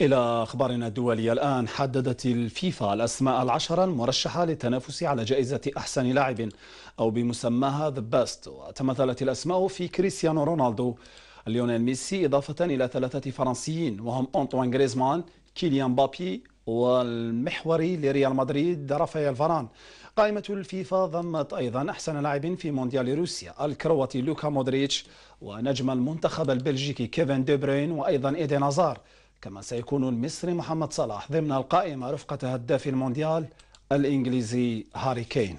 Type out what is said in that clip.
إلى أخبارنا الدولية الآن حددت الفيفا الأسماء العشرة المرشحة للتنافس على جائزة أحسن لاعب أو بمسماها The Best وتمثلت الأسماء في كريستيانو رونالدو ليونيل ميسي إضافة إلى ثلاثة فرنسيين وهم أنطوان غريزمان كيليان بابي والمحوري لريال مدريد رافائيل فاران قائمة الفيفا ضمت أيضا أحسن لاعب في مونديال روسيا الكرواتي لوكا مودريتش ونجم المنتخب البلجيكي كيفن دي بروين وأيضا إيدي نازار كما سيكون المصري محمد صلاح ضمن القائمة رفقة هداف المونديال الإنجليزي هاري كين